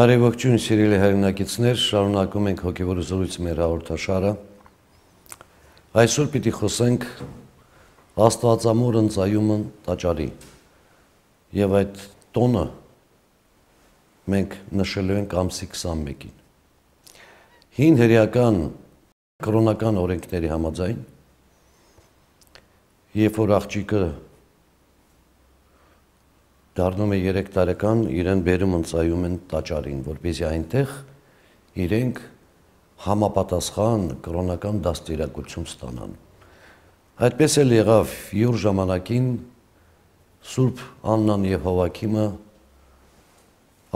Բարևողջույն սիրելի հայրենակիցներ, շարունակում ենք հոգևոր զորույց մեր հաղորդաշարը։ Այսօր պիտի խոսենք Աստվածամոր ընծայումը տաճարի։ Եվ այդ տոնը մենք նշելու ենք ամսի 21-ին։ Հին հրեական կրոնական օրենքների համաձայն, երբ որ աղջիկը դառնում է 3 տարեկան, իրեն բերում ընծայում են տաճարին, որպեսզի այնտեղ իրենք համապատասխան կրոնական դաստիարակություն ստանան։ Այդպես էլ եղավ յուր ժամանակին Սուրբ Աննան եւ Հովակիմը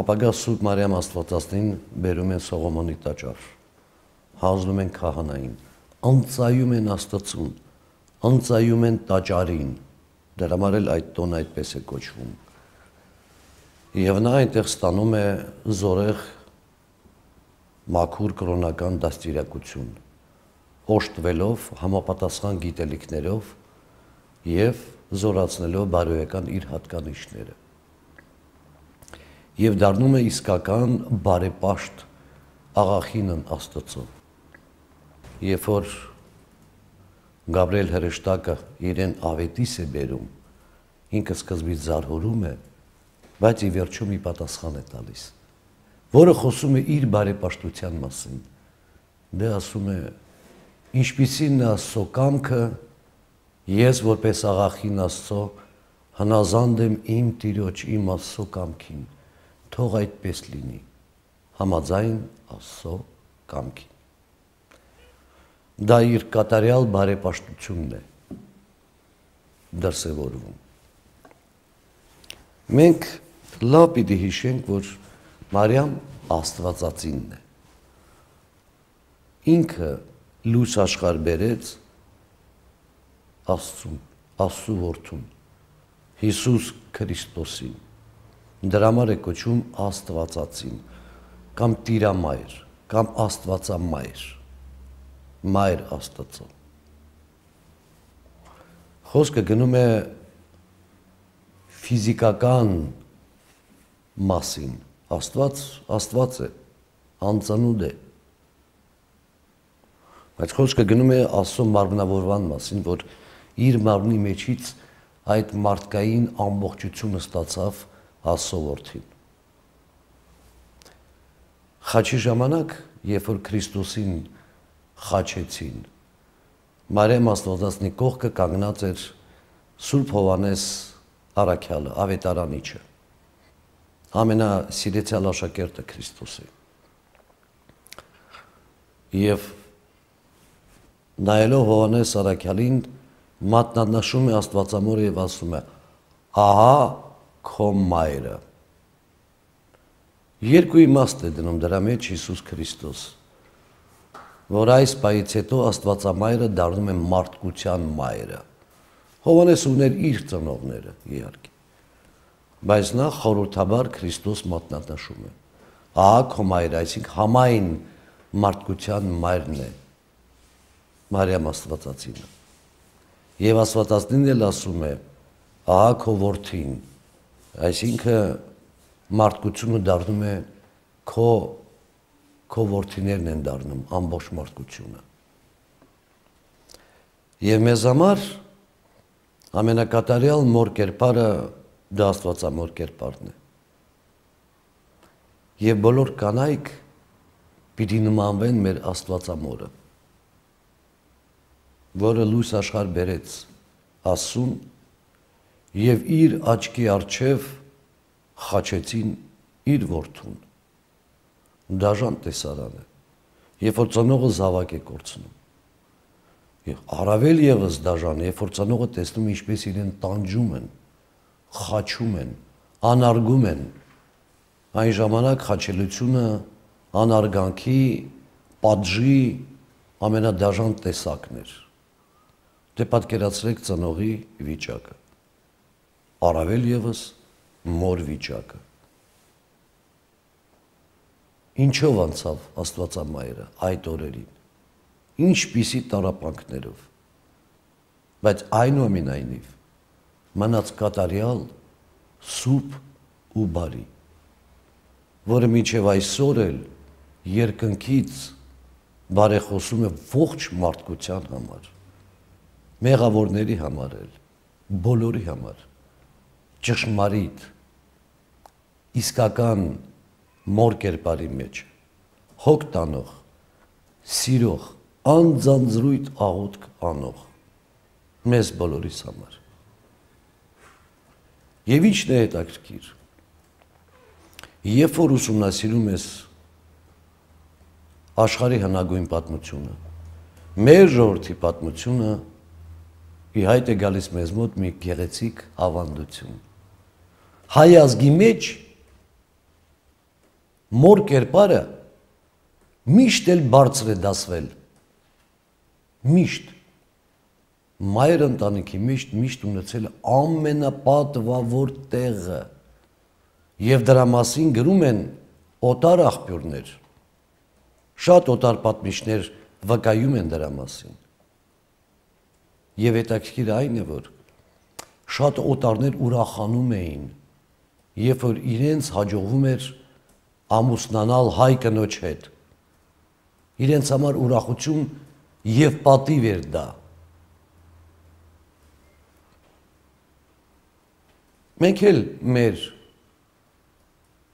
ապագա Սուրբ Մարիամ Աստվածածնին բերում են Սողոմոնի տաճար։ Հանձնում են քահանային, անծայում են Աստծուն, անծայում են տաճարին։ Դրա համար էլ այդ տոն այդպես է կոչվում։ Եվ նա այնտեղ ստանում է զորեղ մաքուր կրոնական դաստիարակություն, օշտվելով համապատասխան գիտելիքներով եւ զորացնելով բարոյական իր հատկանիշները եւ դառնում է իսկական բարեպաշտ աղախինն Աստծո։ Երբ որ Գաբրիել հրեշտակը իրեն ավետիս է բերում, ինքը սկզբից զարհուրում է, բայց ի վերջո մի պատասխան է տալիս, որը խոսում է իր բարեպաշտության մասին։ Դե ասում է, ինչպիսին աստծո կամքը, ես որպես աղախին աստծո հնազանդ եմ իմ տիրոջ իմ աստծո կամքին։ Թող այդպես լինի։ Համաձայն աստծո կամքին։ Դա իր կատարյալ բարեպաշտությունն է դրսևորվում։ Մենք լավ պիտի հիշենք, որ Մարիամ Աստվածածինն է։ Ինքը լույս աշխարհ բերեց Աստծուն, Աստծու որդուն, Հիսուս Քրիստոսին։ Դրա համար է կոչվում Աստվածածին կամ Տիրամայր, կամ Աստվածամայր, Մայր Աստծո։ Խոսքը գնում է ֆիզիկական մասին։ Աստված Աստված է, անծնուդ է։ Բայց խոսքը գնում է Աստծո մարմնավորման մասին, որ իր մարմնի մեջից այդ մարդկային ամբողջությունը ստացավ Աստծո որդին։ Խաչի ժամանակ, երբ որ Քրիստոսին խաչեցին, Մարիամ Աստվածածնի կողքը կանգնած էր Սուրբ Հովանես Արաքյալը, ավետարանիչը ամենասիրեցյալ աշակերտը Քրիստոսի։ Եվ նայելով Հովանես Սարաքյալին մատնանշում է Աստվածամորը եւ ասում է. «Ահա քո մայրը»։ Երկու իմաստ է դնում դրա մեջ Հիսուս Քրիստոս, որ այս պայից հետո Աստվածամայրը դառնում է մարդկության մայրը։ Հովանես ուներ իր ծնողները, իհարկե բայց նա խորհրդաբար Քրիստոս մատնանշում է։ Ահա քո մայր, այսինքն համայն մարդկության մայրն է։ Մարիամ Աստվածածինը։ Եվ Աստվածածնին էլ ասում է. ահա քո որդին։ Այսինքն մարդկությունը դառնում է քո քո որդիներն են դառնում ամբողջ մարդկությունը։ Եվ մեզ համար ամենակատարյալ մոր կերպարը դա աստվածամոր կերպարն է։ Եվ բոլոր կանայք պիտի նմանվեն մեր աստվածամորը, որը լույս աշխարհ բերեց ասուն եւ իր աչքի արչև խաչեցին իր որդուն։ Դաժան տեսարանը։ Երբ որ ծնողը զավակ է կորցնում, Եվ առավել եւս դաժան, երբ որ ծնողը տեսնում ինչպես իրեն տանջում են, են խաչում են, անարգում են։ Այն ժամանակ խաչելությունը անարգանքի, պատժի ամենադաժան տեսակն էր։ Դե պատկերացրեք ծնողի վիճակը։ Արավել եւս մոր վիճակը։ Ինչով անցավ Աստվածամայրը այդ օրերին։ Ինչպիսի տարապանքներով։ Բայց այնուամենայնիվ մնաց կատարյալ, սուրբ ու բարի, որը միջև այսօր էլ երկնքից բարեխոսում է ողջ մարդկության համար, մեղավորների համար էլ, բոլորի համար, ճշմարիտ, իսկական մոր կերպարի մեջ, հոգ տանող, սիրող, անձանձրույթ աղոտք անող, մեզ բոլորիս համար։ Եվ ի՞նչն է հետաքրքիր։ Երբ որ ուսումնասիրում ես աշխարհի հնագույն պատմությունը, մեր ժողովրդի պատմությունը ի հայտ է գալիս մեզ մոտ մի գեղեցիկ ավանդություն։ Հայ ազգի մեջ մոր կերպարը միշտ էլ բարձր է դասվել։ Միշտ մայր ընտանիքի միշտ միշտ ունեցել ամենապատվավոր տեղը եւ դրա մասին գրում են օտար աղբյուրներ շատ օտար պատմիչներ վկայում են դրա մասին եւ հետաքրքիր այն է որ շատ օտարներ ուրախանում էին երբ որ իրենց հաջողվում էր ամուսնանալ հայ կնոջ հետ իրենց համար ուրախություն եւ պատիվ էր դա Մենք էլ մեր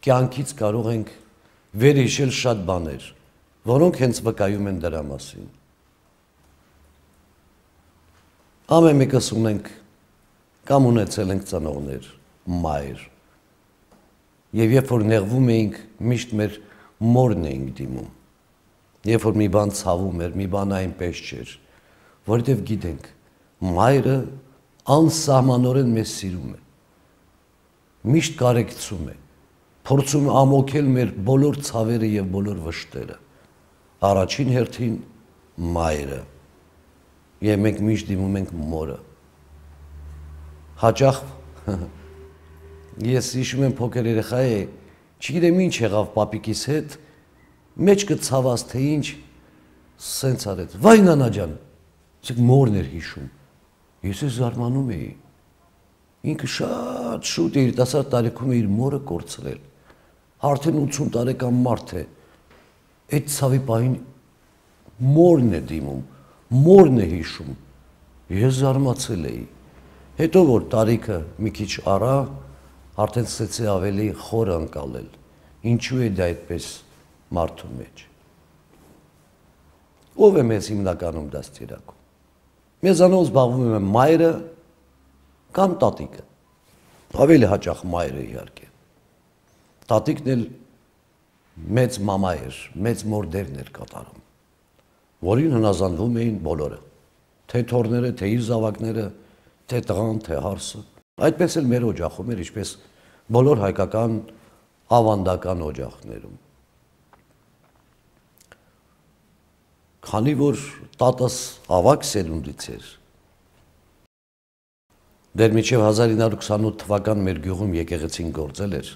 կյանքից կարող ենք վերհիշել շատ բաներ, որոնք հենց վկայում են դրա մասին։ Ամեն մեկս ունենք կամ ունեցել ենք ծնողներ, մայր։ Եվ երբ որ նեղվում էինք, միշտ մեր մորն էինք դիմում։ Երբ որ մի բան ցավում էր, մի բան այնպես չէր, որովհետև գիտենք, մայրը անսահմանորեն մեզ սիրում է միշտ կարեկցում է, փորձում է ամոքել մեր բոլոր ցավերը եւ բոլոր վշտերը։ Առաջին հերթին մայրը։ Եվ մենք միշտ դիմում ենք մորը։ Հաճախ ես հիշում եմ փոքր երեխայի, չգիտեմ ինչ եղավ papiքիս հետ, մեջքը ցաված թե ինչ, սենց արեց։ Վայ նանա ջան։ Իսկ մորն էր հիշում։ Ես ես զարմանում էի ինքը շատ շուտ երիտասարդ տարիքում իր մորը կորցրել։ Արդեն 80 տարեկան մարդ է։ Այդ ցավի պահին մորն է դիմում, մորն է հիշում։ Ես զարմացել էի։ Հետո որ տարիքը մի քիչ առա, արդեն սկսեցի ավելի խոր անցալել։ Ինչու է դա այդպես մարդու մեջ։ Ո՞վ է մեզ հիմնականում դաստիարակում։ Մեզանով զբաղվում է մայրը, կամ տատիկը։ Ավելի հաճախ մայրը իհարկե։ Տատիկն էլ մեծ մամա էր, մեծ մորդերն էր կատարում, որին հնազանդվում էին բոլորը, թե թորները, թե իր զավակները, թե տղան, թե հարսը։ Այդպես էլ մեր օջախում էր, ինչպես բոլոր հայկական ավանդական օջախներում։ Քանի որ տատս ավակ սերունդից էր, Դեր միջև 1928 թվական մեր գյուղում եկեղեցին գործել էր։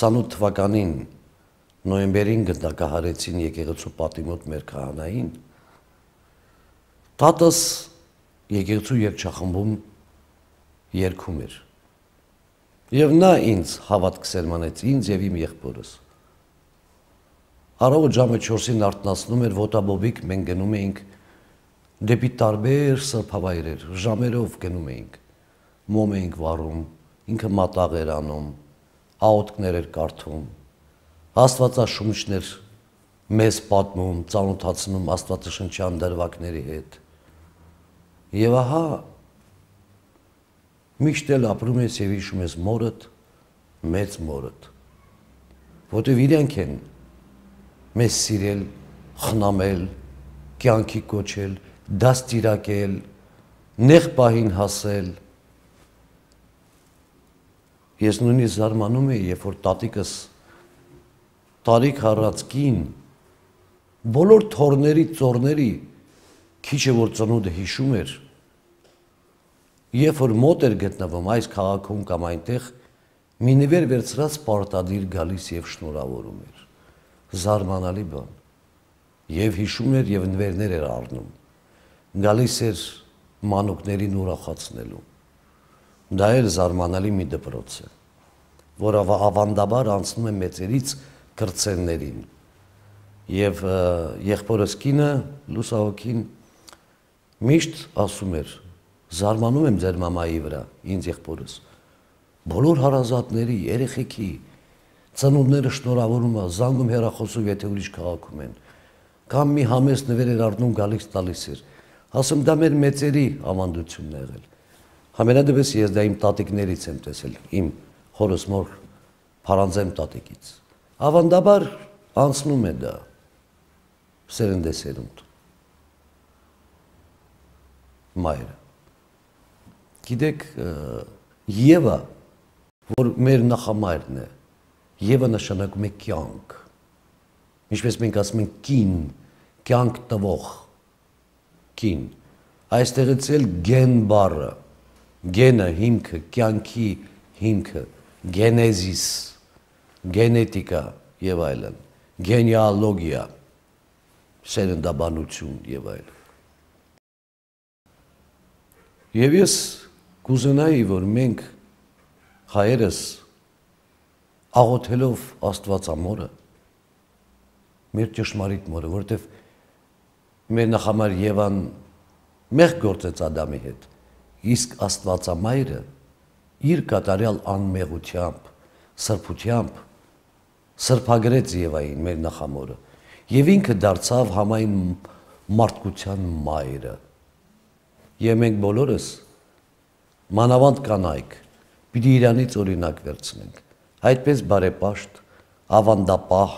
28 թվականին նոյեմբերին գնդակահարեցին եկեղեցու պատիմոտ մեր քահանային։ Տատս եկեղեցու երգչախմբում երգում էր։ Եվ նա ինձ հավատք սերմանեց, ինձ եւ իմ եղբորս։ Հարավը ժամը 4-ին արթնացնում էր ոտաբոբիկ, մենք գնում էինք դեպի տարբեր սրբավայրեր, ժամերով գնում էինք մոմ էինք վառում, ինքը մատաղ էր անում, աոտքներ էր կարդում, աստվածաշունչներ մեզ պատմում, ծանոթացնում աստվածաշնչյան դրվակների հետ։ Եվ ահա միշտ էլ ապրում ես եւ հիշում ես մորդ, մեծ մորդ։ Որտեւ իրենք են մեզ սիրել, խնամել, կյանքի կոչել, դաստիրակել, նեղ պահին հասել, Ես նույնիսկ զարմանում էի, երբ որ տատիկս տարիք հառածքին բոլոր թորների, ծորների քիչը որ ծնունդը հիշում էր, երբ որ մոտ էր գտնվում այս քաղաքում կամ այնտեղ, մինիվեր վերցրած պարտադիր գալիս եւ շնորհավորում էր։ Զարմանալի բան։ Եվ հիշում էր եւ նվերներ էր առնում։ Գալիս էր մանուկներին ուրախացնելու Դա էլ զարմանալի մի դպրոց է, որը ավանդաբար անցնում է մեծերից կրծեններին։ Եվ եղբորս կինը լուսահոգին միշտ ասում էր, զարմանում եմ ձեր մամայի վրա, ինձ եղբորս։ Բոլոր հարազատների, երեխեքի, ծնունդները շնորհավորում է, զանգում հերախոսով, եթե ուրիշ քաղաքում են։ Կամ մի համեստ նվեր էր առնում գալիս տալիս էր։ Ասում դա մեր մեծերի ավանդությունն է եղել։ Համենայնդեպս ես դա իմ տատիկներից եմ տեսել, իմ հորս մոր փարանձեմ տատիկից։ Ավանդաբար անցնում է դա սերնդեսերունդ։ Մայրը։ Գիտեք, Եվա, որ մեր նախամայրն է, Եվա նշանակում է կյանք։ Ինչպես մենք ասում ենք կին, կյանք տվող, կին։ Այստեղից էլ գեն բառը Գենը հիմքը, կյանքի հիմքը, գենեզիս, գենետիկա եւ այլն, գենեալոգիա, սերնդաբանություն եւ այլն։ Եվ ես կուզենայի, որ մենք հայերս աղոթելով Աստվածամորը մեր ճշմարիտ մորը, որովհետև մեր նախամար Եվան մեղ գործեց Ադամի հետ։ Իսկ Աստվածամայրը իր կատարյալ անմեղությամբ, սրբությամբ սրբագրեց Եվային մեր նախամորը եւ ինքը դարձավ համայն մարդկության մայրը։ Եվ մենք բոլորս մանավանդ կանայք պիտի իրանից օրինակ վերցնենք։ Այդպես բարեպաշտ, ավանդապահ,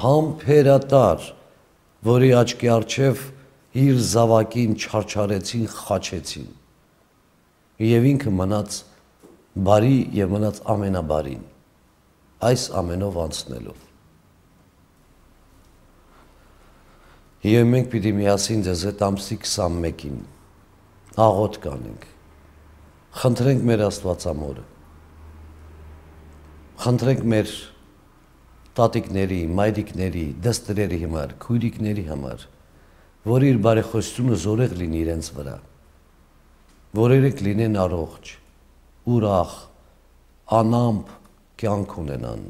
համբերատար, որի աչքի արչև իր զավակին չարչարեցին, խաչեցին եւ ինքը մնաց բարի եւ մնաց ամենաբարին այս ամենով անցնելով եւ մենք պիտի միասին ձեզ այդ ամսի 21-ին աղոտ կանենք խնդրենք մեր աստվածամորը խնդրենք մեր տատիկների, մայրիկների, դստրերի համար, քույրիկների համար, որ իր բարեխոսությունը զորեղ լինի իրենց վրա որերը կլինեն առողջ, ուրախ, անամպ կյանք ունենան,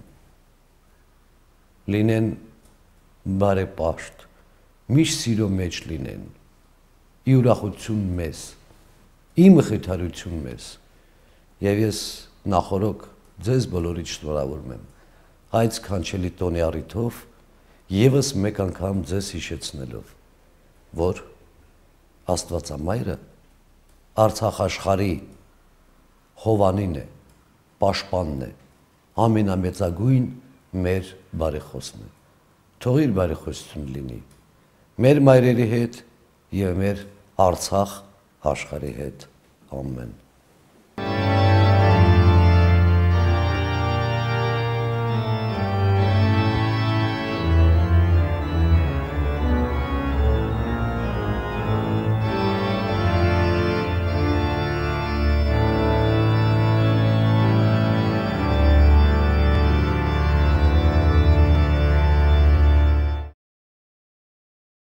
լինեն բարեպաշտ, միշտ սիրո մեջ լինեն, ի ուրախություն մեզ, ի մխիթարություն մեզ։ Եվ ես նախորոք ձեզ բոլորիչ շնորհավորում եմ այս քանչելի տոնի առիթով եւս մեկ անգամ ձեզ հիշեցնելով, որ Աստվածամայրը Արցախ աշխարի Հովանին է, պաշտպանն է, ամենամեծագույն մեր բարեխոսն է։ Թող իր բարեխոսություն լինի մեր մայրերի հետ եւ մեր Արցախ աշխարի հետ։ Ամեն։